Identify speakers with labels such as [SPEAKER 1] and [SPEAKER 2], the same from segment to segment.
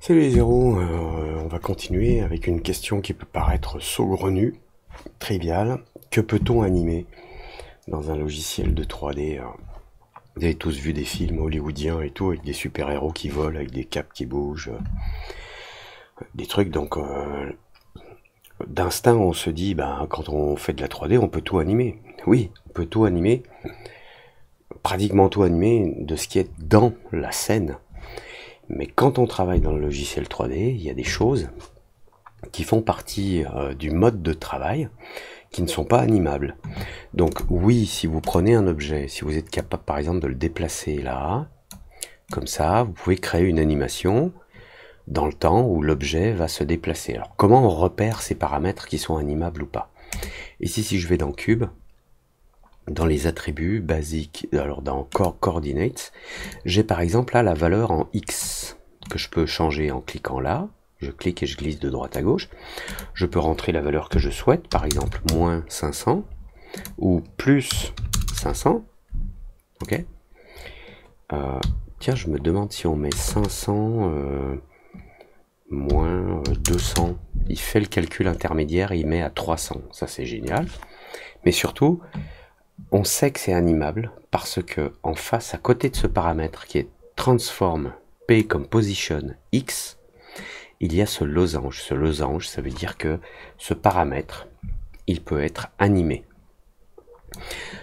[SPEAKER 1] Salut les héros, euh, on va continuer avec une question qui peut paraître saugrenue, triviale. Que peut-on animer dans un logiciel de 3D euh? Vous avez tous vu des films hollywoodiens et tout, avec des super-héros qui volent, avec des capes qui bougent, euh, des trucs. Donc, d'instinct, on se dit, ben, quand on fait de la 3D, on peut tout animer. Oui, on peut tout animer, pratiquement tout animer de ce qui est dans la scène mais quand on travaille dans le logiciel 3D, il y a des choses qui font partie euh, du mode de travail qui ne sont pas animables. Donc oui, si vous prenez un objet, si vous êtes capable par exemple de le déplacer là, comme ça, vous pouvez créer une animation dans le temps où l'objet va se déplacer. Alors comment on repère ces paramètres qui sont animables ou pas Ici, si je vais dans Cube, dans les attributs basiques, alors dans core coordinates, j'ai par exemple là la valeur en x que je peux changer en cliquant là. Je clique et je glisse de droite à gauche. Je peux rentrer la valeur que je souhaite, par exemple moins 500 ou plus 500. Ok. Euh, tiens, je me demande si on met 500 euh, moins 200. Euh, il fait le calcul intermédiaire et il met à 300. Ça, c'est génial. Mais surtout, on sait que c'est animable parce que en face, à côté de ce paramètre qui est transform P comme position X, il y a ce losange. Ce losange, ça veut dire que ce paramètre, il peut être animé.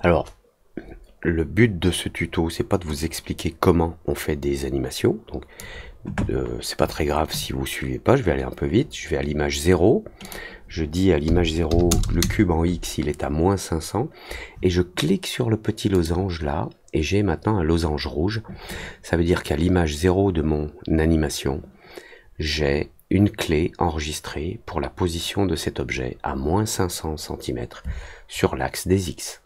[SPEAKER 1] Alors, le but de ce tuto, c'est pas de vous expliquer comment on fait des animations. Euh, c'est pas très grave si vous suivez pas, je vais aller un peu vite, je vais à l'image 0, je dis à l'image 0, le cube en X, il est à moins 500, et je clique sur le petit losange là, et j'ai maintenant un losange rouge, ça veut dire qu'à l'image 0 de mon animation, j'ai une clé enregistrée pour la position de cet objet à moins 500 cm sur l'axe des X.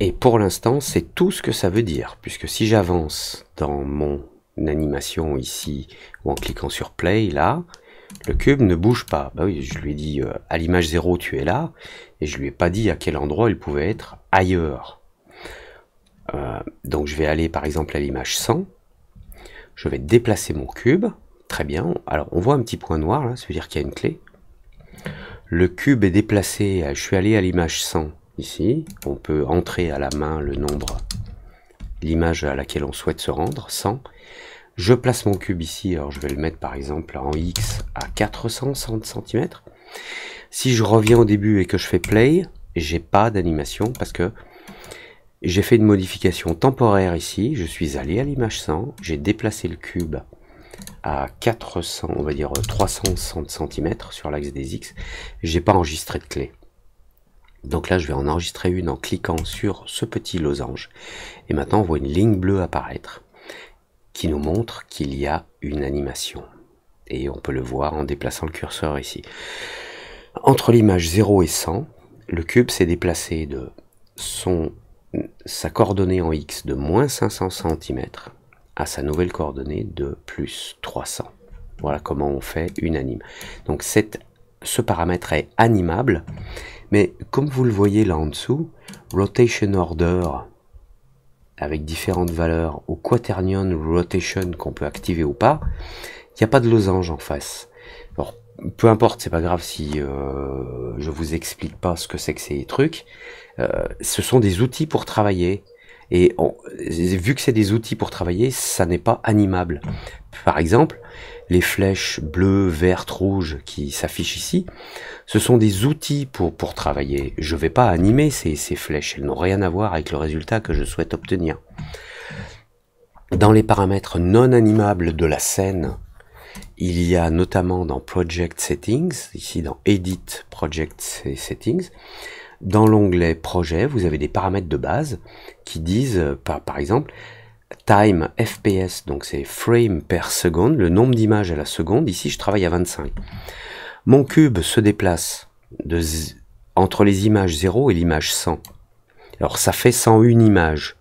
[SPEAKER 1] Et pour l'instant, c'est tout ce que ça veut dire, puisque si j'avance dans mon animation ici ou en cliquant sur play là, le cube ne bouge pas. Bah oui, je lui ai dit euh, à l'image 0 tu es là, et je lui ai pas dit à quel endroit il pouvait être ailleurs. Euh, donc je vais aller par exemple à l'image 100, je vais déplacer mon cube, très bien, alors on voit un petit point noir là, hein, ça veut dire qu'il y a une clé. Le cube est déplacé, je suis allé à l'image 100 ici, on peut entrer à la main le nombre l'image à laquelle on souhaite se rendre, 100. Je place mon cube ici, alors je vais le mettre par exemple en X à 460 cm. Si je reviens au début et que je fais play, j'ai pas d'animation parce que j'ai fait une modification temporaire ici. Je suis allé à l'image 100, j'ai déplacé le cube à 400, on va dire 360 euh, cm sur l'axe des X. J'ai pas enregistré de clé. Donc là, je vais en enregistrer une en cliquant sur ce petit losange. Et maintenant, on voit une ligne bleue apparaître qui nous montre qu'il y a une animation. Et on peut le voir en déplaçant le curseur ici. Entre l'image 0 et 100, le cube s'est déplacé de son, sa coordonnée en X de moins 500 cm à sa nouvelle coordonnée de plus 300. Voilà comment on fait une anime. Donc cette, ce paramètre est animable mais comme vous le voyez là en dessous, rotation order avec différentes valeurs au quaternion rotation qu'on peut activer ou pas, il n'y a pas de losange en face. Alors, peu importe, c'est pas grave si euh, je vous explique pas ce que c'est que ces trucs. Euh, ce sont des outils pour travailler. Et vu que c'est des outils pour travailler, ça n'est pas animable. Par exemple, les flèches bleues, vertes, rouges qui s'affichent ici, ce sont des outils pour, pour travailler. Je ne vais pas animer ces, flèches, elles n'ont rien à voir avec le résultat que je souhaite obtenir. Dans les paramètres non animables de la scène, il y a notamment dans Project Settings, ici dans Edit Project Settings, dans l'onglet Projet, vous avez des paramètres de base qui disent, par exemple, time FPS, donc c'est frame per seconde, le nombre d'images à la seconde. Ici, je travaille à 25. Mon cube se déplace entre les images 0 et l'image 100. Alors ça fait 101 images.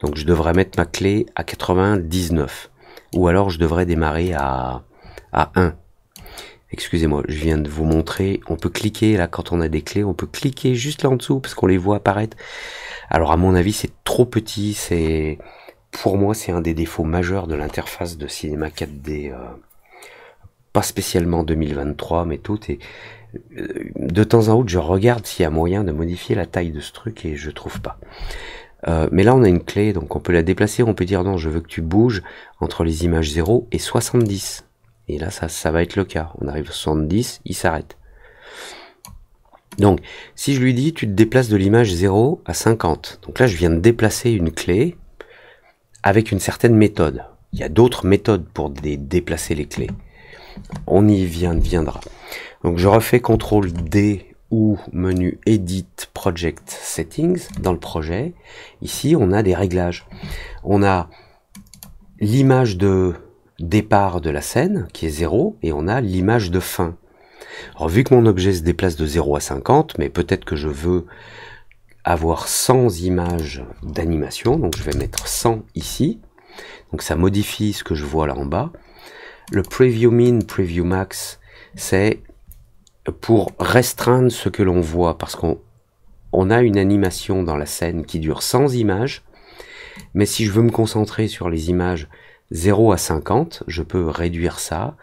[SPEAKER 1] Donc je devrais mettre ma clé à 99. Ou alors je devrais démarrer à, à 1. Excusez-moi, je viens de vous montrer. On peut cliquer là quand on a des clés, on peut cliquer juste là en dessous parce qu'on les voit apparaître. Alors à mon avis c'est trop petit, c'est pour moi, c'est un des défauts majeurs de l'interface de cinéma 4D. Euh, pas spécialement 2023, mais tout. Et euh, de temps en autre, je regarde s'il y a moyen de modifier la taille de ce truc et je trouve pas. Euh, mais là, on a une clé, donc on peut la déplacer. On peut dire non, je veux que tu bouges entre les images 0 et 70. Et là, ça, ça va être le cas. On arrive à 70, il s'arrête. Donc, si je lui dis, tu te déplaces de l'image 0 à 50. Donc là, je viens de déplacer une clé avec une certaine méthode. Il y a d'autres méthodes pour déplacer les clés. On y vient, viendra. Donc je refais CTRL D ou menu Edit Project Settings dans le projet. Ici, on a des réglages. On a l'image de départ de la scène qui est 0 et on a l'image de fin. Alors vu que mon objet se déplace de 0 à 50, mais peut-être que je veux avoir 100 images d'animation, donc je vais mettre 100 ici, donc ça modifie ce que je vois là en bas. Le preview min, preview max, c'est pour restreindre ce que l'on voit, parce qu'on a une animation dans la scène qui dure 100 images, mais si je veux me concentrer sur les images 0 à 50, je peux réduire ça,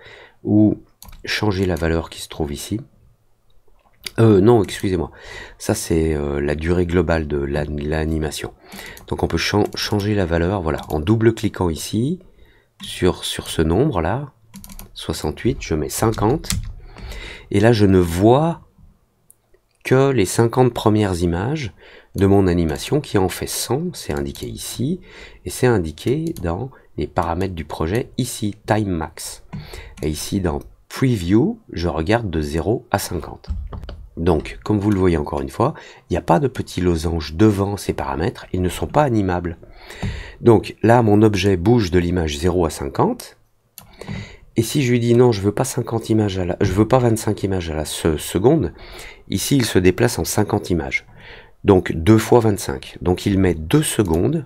[SPEAKER 1] ou changer la valeur qui se trouve ici. Euh, non, excusez-moi. Ça, c'est euh, la durée globale de l'animation. Donc, on peut changer la valeur, voilà, en double-cliquant ici, sur, sur ce nombre-là, 68, je mets 50. Et là, je ne vois que les 50 premières images de mon animation qui en fait 100, c'est indiqué ici, et c'est indiqué dans les paramètres du projet, ici, Time Max. Et ici, dans Preview, je regarde de 0 à 50. Donc, comme vous le voyez encore une fois, il n'y a pas de petits losanges devant ces paramètres, ils ne sont pas animables. Donc là, mon objet bouge de l'image 0 à 50. Et si je lui dis non, je veux pas 50 images à la, je veux pas 25 images à la seconde, ici il se déplace en 50 images. Donc 2 fois 25. Donc il met 2 secondes.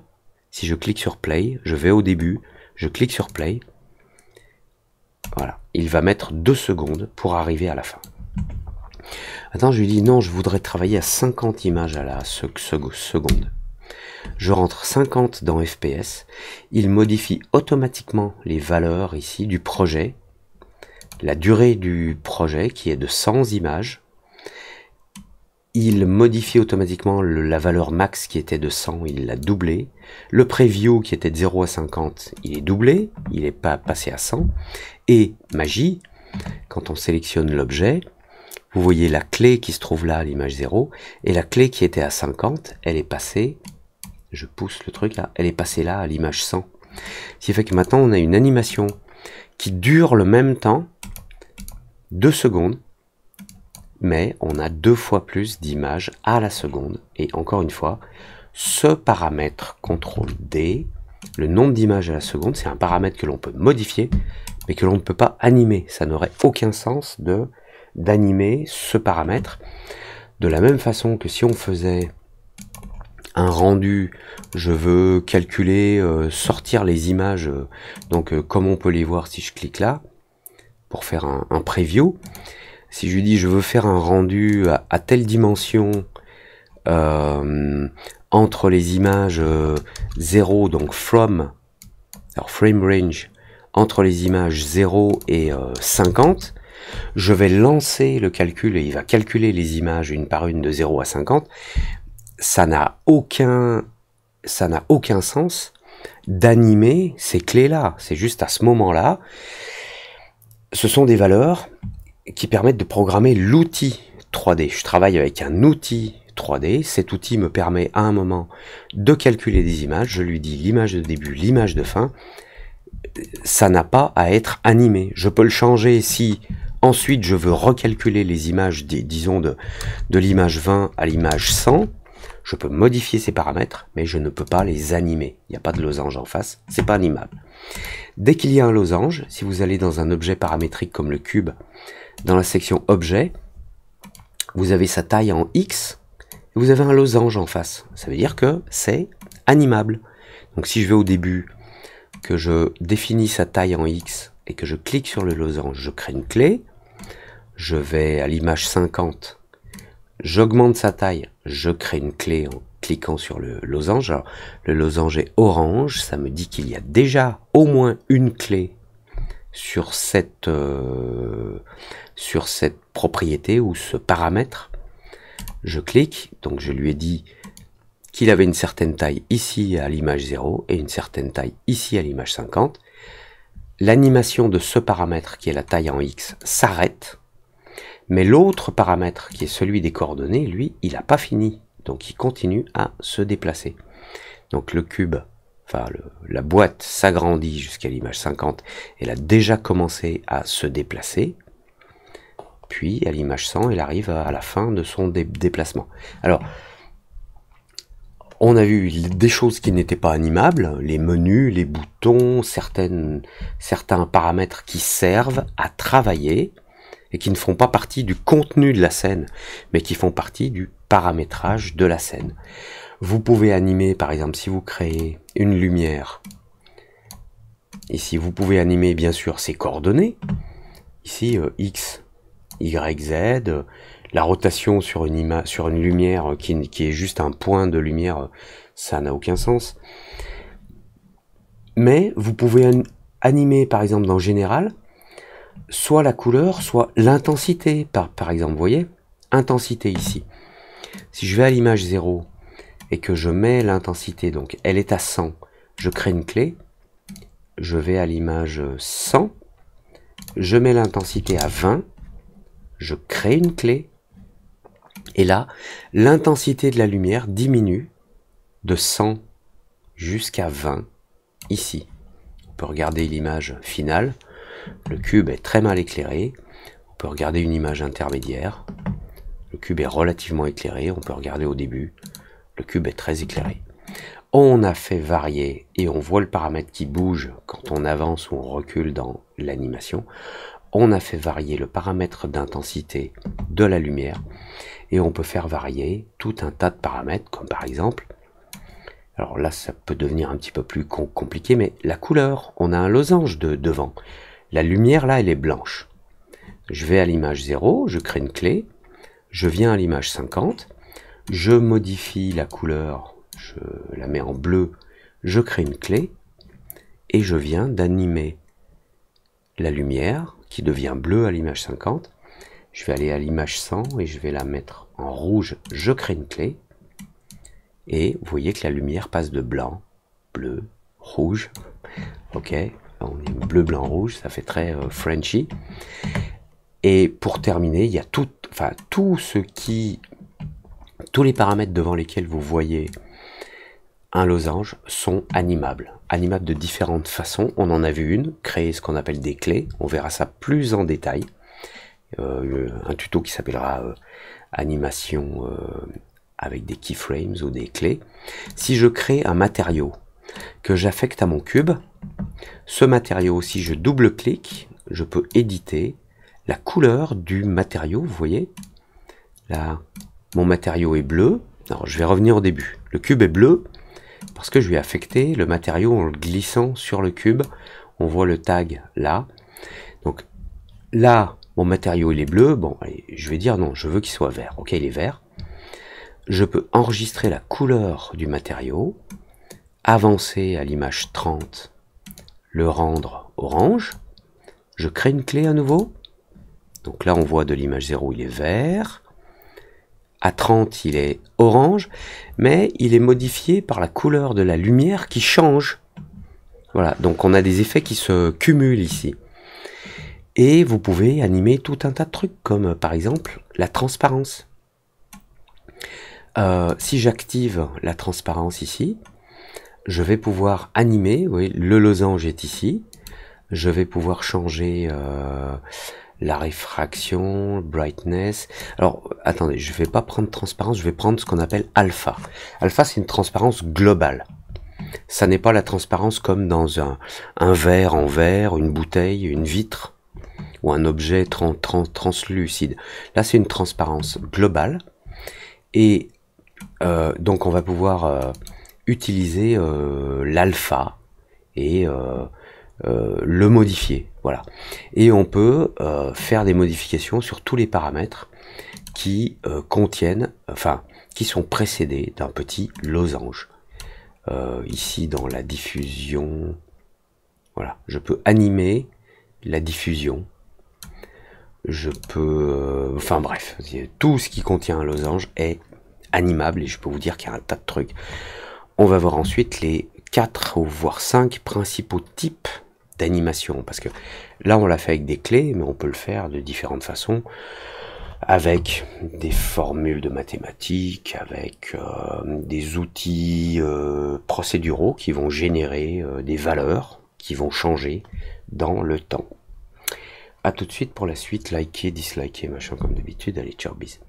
[SPEAKER 1] Si je clique sur play, je vais au début, je clique sur play. Voilà, il va mettre 2 secondes pour arriver à la fin. Attends, je lui dis non, je voudrais travailler à 50 images à la seconde. Je rentre 50 dans FPS. Il modifie automatiquement les valeurs ici du projet, la durée du projet qui est de 100 images. Il modifie automatiquement la valeur max qui était de 100, il l'a doublé. Le preview qui était de 0 à 50, il est doublé, il n'est pas passé à 100. Et magie, quand on sélectionne l'objet, vous voyez la clé qui se trouve là à l'image 0, et la clé qui était à 50, elle est passée, je pousse le truc là, elle est passée là à l'image 100. Ce qui fait que maintenant on a une animation qui dure le même temps, 2 secondes, mais on a deux fois plus d'images à la seconde. Et encore une fois, ce paramètre contrôle D, le nombre d'images à la seconde, c'est un paramètre que l'on peut modifier, mais que l'on ne peut pas animer. Ça n'aurait aucun sens de d'animer ce paramètre. De la même façon que si on faisait un rendu, je veux calculer, euh, sortir les images, euh, donc euh, comme on peut les voir si je clique là, pour faire un, preview. Si je lui dis je veux faire un rendu à, telle dimension entre les images 0, donc from, alors frame range, entre les images 0 et 50, je vais lancer le calcul et il va calculer les images une par une de 0 à 50. Ça n'a aucun, ça n'a aucun sens d'animer ces clés-là. C'est juste à ce moment-là. Ce sont des valeurs qui permettent de programmer l'outil 3D. Je travaille avec un outil 3D. Cet outil me permet à un moment de calculer des images. Je lui dis l'image de début, l'image de fin. Ça n'a pas à être animé. Je peux le changer si Ensuite, je veux recalculer les images, disons, de, l'image 20 à l'image 100. Je peux modifier ces paramètres, mais je ne peux pas les animer. Il n'y a pas de losange en face, c'est pas animable. Dès qu'il y a un losange, si vous allez dans un objet paramétrique comme le cube, dans la section objet, vous avez sa taille en X, et vous avez un losange en face. Ça veut dire que c'est animable. Donc si je vais au début, que je définis sa taille en X, et que je clique sur le losange, je crée une clé, je vais à l'image 50, j'augmente sa taille, je crée une clé en cliquant sur le losange. le losange est orange, ça me dit qu'il y a déjà au moins une clé sur cette, euh, sur cette propriété ou ce paramètre. Je clique, donc je lui ai dit qu'il avait une certaine taille ici à l'image 0 et une certaine taille ici à l'image 50. L'animation de ce paramètre qui est la taille en X s'arrête mais l'autre paramètre, qui est celui des coordonnées, lui, il n'a pas fini. Donc il continue à se déplacer. Donc le cube, enfin la boîte s'agrandit jusqu'à l'image 50. Elle a déjà commencé à se déplacer. Puis à l'image 100, elle arrive à, la fin de son déplacement. Alors, on a vu des choses qui n'étaient pas animables, les menus, les boutons, certains paramètres qui servent à travailler et qui ne font pas partie du contenu de la scène, mais qui font partie du paramétrage de la scène. Vous pouvez animer, par exemple, si vous créez une lumière, ici vous pouvez animer bien sûr ses coordonnées, ici euh, X, Y, Z, la rotation sur une, lumière qui, est juste un point de lumière, ça n'a aucun sens. Mais vous pouvez animer par exemple dans général soit la couleur, soit l'intensité, par, par exemple, vous voyez Intensité ici. Si je vais à l'image 0 et que je mets l'intensité, donc elle est à 100, je crée une clé, je vais à l'image 100, je mets l'intensité à 20, je crée une clé, et là, l'intensité de la lumière diminue de 100 jusqu'à 20, ici. On peut regarder l'image finale. Le cube est très mal éclairé. On peut regarder une image intermédiaire. Le cube est relativement éclairé. On peut regarder au début. Le cube est très éclairé. On a fait varier et on voit le paramètre qui bouge quand on avance ou on recule dans l'animation. On a fait varier le paramètre d'intensité de la lumière et on peut faire varier tout un tas de paramètres comme par exemple alors là, ça peut devenir un petit peu plus compliqué, mais la couleur, on a un losange de devant. La lumière là, elle est blanche. Je vais à l'image 0, je crée une clé, je viens à l'image 50, je modifie la couleur, je la mets en bleu, je crée une clé, et je viens d'animer la lumière qui devient bleue à l'image 50. Je vais aller à l'image 100 et je vais la mettre en rouge, je crée une clé, et vous voyez que la lumière passe de blanc, bleu, rouge, ok, bleu, blanc, rouge, ça fait très euh, Frenchy. Et pour terminer, il y a tout, enfin, tout ce qui, tous les paramètres devant lesquels vous voyez un losange sont animables. Animables de différentes façons. On en a vu une, créer ce qu'on appelle des clés. On verra ça plus en détail. Euh, un tuto qui s'appellera euh, animation avec des keyframes ou des clés. Si je crée un matériau que j'affecte à mon cube, ce matériau, si je double-clique, je peux éditer la couleur du matériau, vous voyez Là, mon matériau est bleu. je vais revenir au début. Le cube est bleu parce que je lui ai affecté le matériau en le glissant sur le cube. On voit le tag là. Donc là, mon matériau il est bleu. Bon, je vais dire non, je veux qu'il soit vert. Ok, il est vert. Je peux enregistrer la couleur du matériau, avancer à l'image 30 le rendre orange. Je crée une clé à nouveau. Donc là, on voit de l'image 0, il est vert. À 30, il est orange, mais il est modifié par la couleur de la lumière qui change. Voilà, donc on a des effets qui se cumulent ici. Et vous pouvez animer tout un tas de trucs, comme euh, par exemple la transparence. Euh, si j'active la transparence ici, je vais pouvoir animer, oui, le losange est ici, je vais pouvoir changer euh, la réfraction, brightness. Alors, attendez, je ne vais pas prendre transparence, je vais prendre ce qu'on appelle alpha. Alpha, c'est une transparence globale. Ça n'est pas la transparence comme dans un, verre en verre, une bouteille, une vitre ou un objet translucide. Là, c'est une transparence globale. Et euh, donc, on va pouvoir... Euh, utiliser euh, l'alpha et euh, euh, le modifier. Voilà. Et on peut faire des modifications sur tous les paramètres qui contiennent, enfin, qui sont précédés d'un petit losange. ici dans la diffusion. Voilà, je peux animer la diffusion. Je peux... enfin bref, tout ce qui contient un losange est animable et je peux vous dire qu'il y a un tas de trucs. On va voir ensuite les 4 ou voire 5 principaux types d'animation. Parce que là, on l'a fait avec des clés, mais on peut le faire de différentes façons. Avec des formules de mathématiques, avec euh, des outils euh, procéduraux qui vont générer euh, des valeurs qui vont changer dans le temps. A tout de suite pour la suite. Likez, dislikez, machin comme d'habitude. Allez, ciao, bisous.